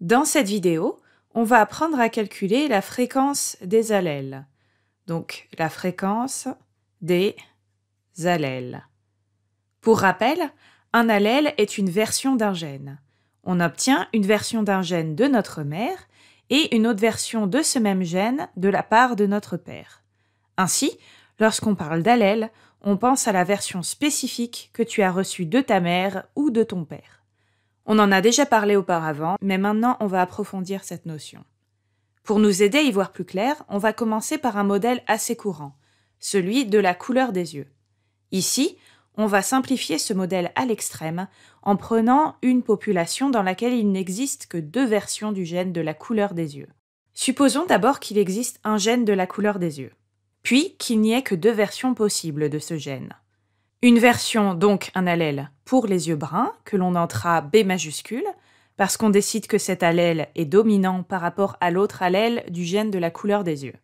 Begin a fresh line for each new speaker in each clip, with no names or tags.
Dans cette vidéo, on va apprendre à calculer la fréquence des allèles. Donc la fréquence des allèles. Pour rappel, un allèle est une version d'un gène. On obtient une version d'un gène de notre mère et une autre version de ce même gène de la part de notre père. Ainsi, lorsqu'on parle d'allèle, on pense à la version spécifique que tu as reçue de ta mère ou de ton père. On en a déjà parlé auparavant, mais maintenant on va approfondir cette notion. Pour nous aider à y voir plus clair, on va commencer par un modèle assez courant, celui de la couleur des yeux. Ici, on va simplifier ce modèle à l'extrême en prenant une population dans laquelle il n'existe que deux versions du gène de la couleur des yeux. Supposons d'abord qu'il existe un gène de la couleur des yeux, puis qu'il n'y ait que deux versions possibles de ce gène. Une version, donc un allèle pour les yeux bruns, que l'on notera B majuscule, parce qu'on décide que cet allèle est dominant par rapport à l'autre allèle du gène de la couleur des yeux.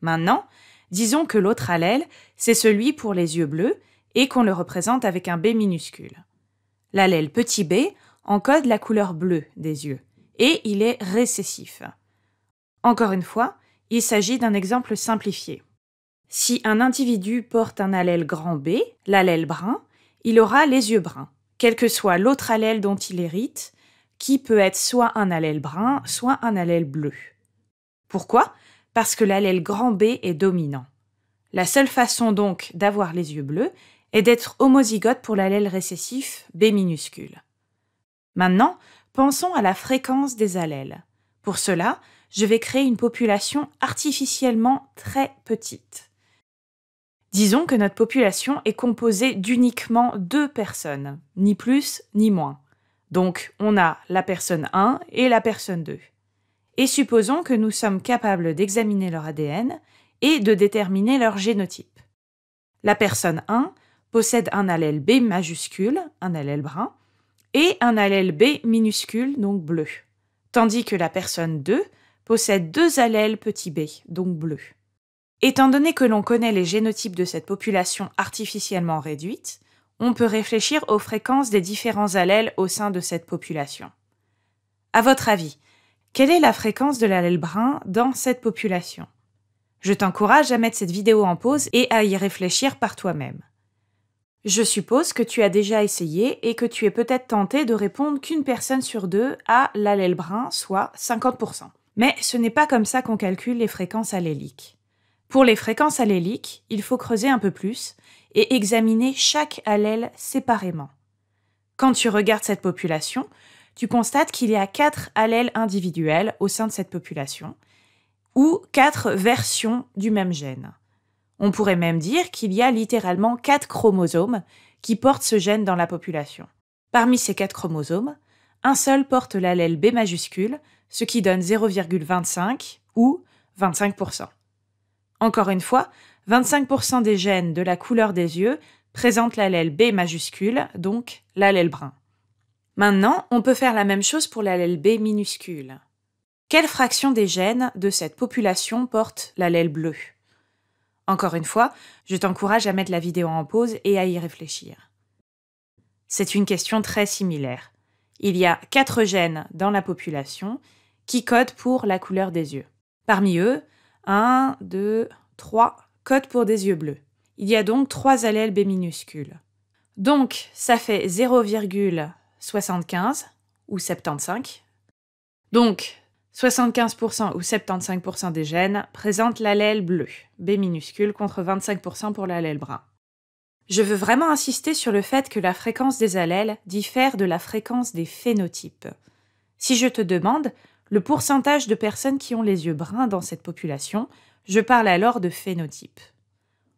Maintenant, disons que l'autre allèle, c'est celui pour les yeux bleus, et qu'on le représente avec un B minuscule. L'allèle petit b encode la couleur bleue des yeux, et il est récessif. Encore une fois, il s'agit d'un exemple simplifié. Si un individu porte un allèle grand B, l'allèle brun, il aura les yeux bruns, quel que soit l'autre allèle dont il hérite, qui peut être soit un allèle brun, soit un allèle bleu. Pourquoi Parce que l'allèle grand B est dominant. La seule façon donc d'avoir les yeux bleus est d'être homozygote pour l'allèle récessif B minuscule. Maintenant, pensons à la fréquence des allèles. Pour cela, je vais créer une population artificiellement très petite. Disons que notre population est composée d'uniquement deux personnes, ni plus ni moins. Donc on a la personne 1 et la personne 2. Et supposons que nous sommes capables d'examiner leur ADN et de déterminer leur génotype. La personne 1 possède un allèle B majuscule, un allèle brun, et un allèle B minuscule, donc bleu, tandis que la personne 2 possède deux allèles petit b, donc bleu. Étant donné que l'on connaît les génotypes de cette population artificiellement réduite, on peut réfléchir aux fréquences des différents allèles au sein de cette population. À votre avis, quelle est la fréquence de l'allèle brun dans cette population Je t'encourage à mettre cette vidéo en pause et à y réfléchir par toi-même. Je suppose que tu as déjà essayé et que tu es peut-être tenté de répondre qu'une personne sur deux a l'allèle brun, soit 50%. Mais ce n'est pas comme ça qu'on calcule les fréquences alléliques. Pour les fréquences alléliques, il faut creuser un peu plus et examiner chaque allèle séparément. Quand tu regardes cette population, tu constates qu'il y a quatre allèles individuels au sein de cette population, ou quatre versions du même gène. On pourrait même dire qu'il y a littéralement quatre chromosomes qui portent ce gène dans la population. Parmi ces quatre chromosomes, un seul porte l'allèle B majuscule, ce qui donne 0,25 ou 25%. Encore une fois, 25% des gènes de la couleur des yeux présentent l'allèle B majuscule, donc l'allèle brun. Maintenant, on peut faire la même chose pour l'allèle B minuscule. Quelle fraction des gènes de cette population porte l'allèle bleu Encore une fois, je t'encourage à mettre la vidéo en pause et à y réfléchir. C'est une question très similaire. Il y a 4 gènes dans la population qui codent pour la couleur des yeux. Parmi eux, 1, 2, 3 Code pour des yeux bleus. Il y a donc 3 allèles B minuscules. Donc, ça fait 0,75 ou 75. Donc, 75% ou 75% des gènes présentent l'allèle bleu, B minuscule, contre 25% pour l'allèle brun. Je veux vraiment insister sur le fait que la fréquence des allèles diffère de la fréquence des phénotypes. Si je te demande le pourcentage de personnes qui ont les yeux bruns dans cette population, je parle alors de phénotype.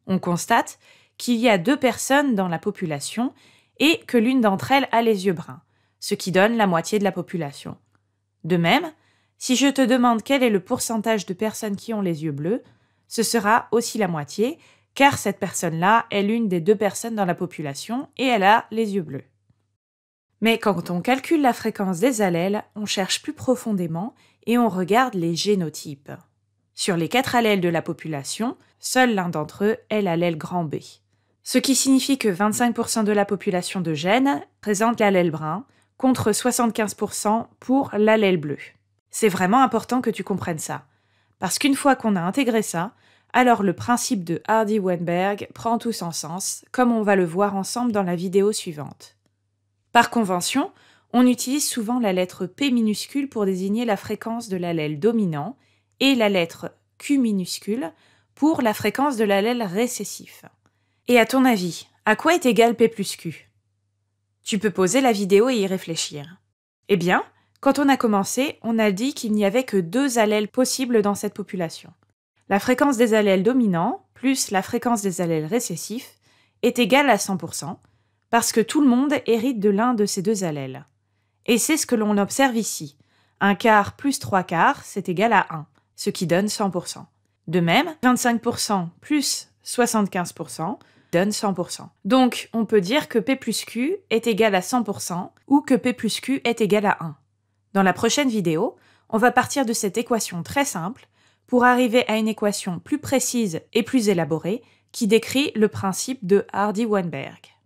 On constate qu'il y a deux personnes dans la population et que l'une d'entre elles a les yeux bruns, ce qui donne la moitié de la population. De même, si je te demande quel est le pourcentage de personnes qui ont les yeux bleus, ce sera aussi la moitié, car cette personne-là est l'une des deux personnes dans la population et elle a les yeux bleus. Mais quand on calcule la fréquence des allèles, on cherche plus profondément et on regarde les génotypes. Sur les quatre allèles de la population, seul l'un d'entre eux est l'allèle grand B. Ce qui signifie que 25% de la population de gènes présente l'allèle brun, contre 75% pour l'allèle bleu. C'est vraiment important que tu comprennes ça. Parce qu'une fois qu'on a intégré ça, alors le principe de Hardy-Weinberg prend tout son sens, comme on va le voir ensemble dans la vidéo suivante. Par convention, on utilise souvent la lettre P minuscule pour désigner la fréquence de l'allèle dominant et la lettre Q minuscule pour la fréquence de l'allèle récessif. Et à ton avis, à quoi est égal P plus Q Tu peux poser la vidéo et y réfléchir. Eh bien, quand on a commencé, on a dit qu'il n'y avait que deux allèles possibles dans cette population. La fréquence des allèles dominants plus la fréquence des allèles récessifs est égale à 100%, parce que tout le monde hérite de l'un de ces deux allèles. Et c'est ce que l'on observe ici. Un quart plus trois quarts, c'est égal à 1, ce qui donne 100%. De même, 25% plus 75% donne 100%. Donc, on peut dire que P plus Q est égal à 100% ou que P plus Q est égal à 1. Dans la prochaine vidéo, on va partir de cette équation très simple pour arriver à une équation plus précise et plus élaborée qui décrit le principe de Hardy-Weinberg.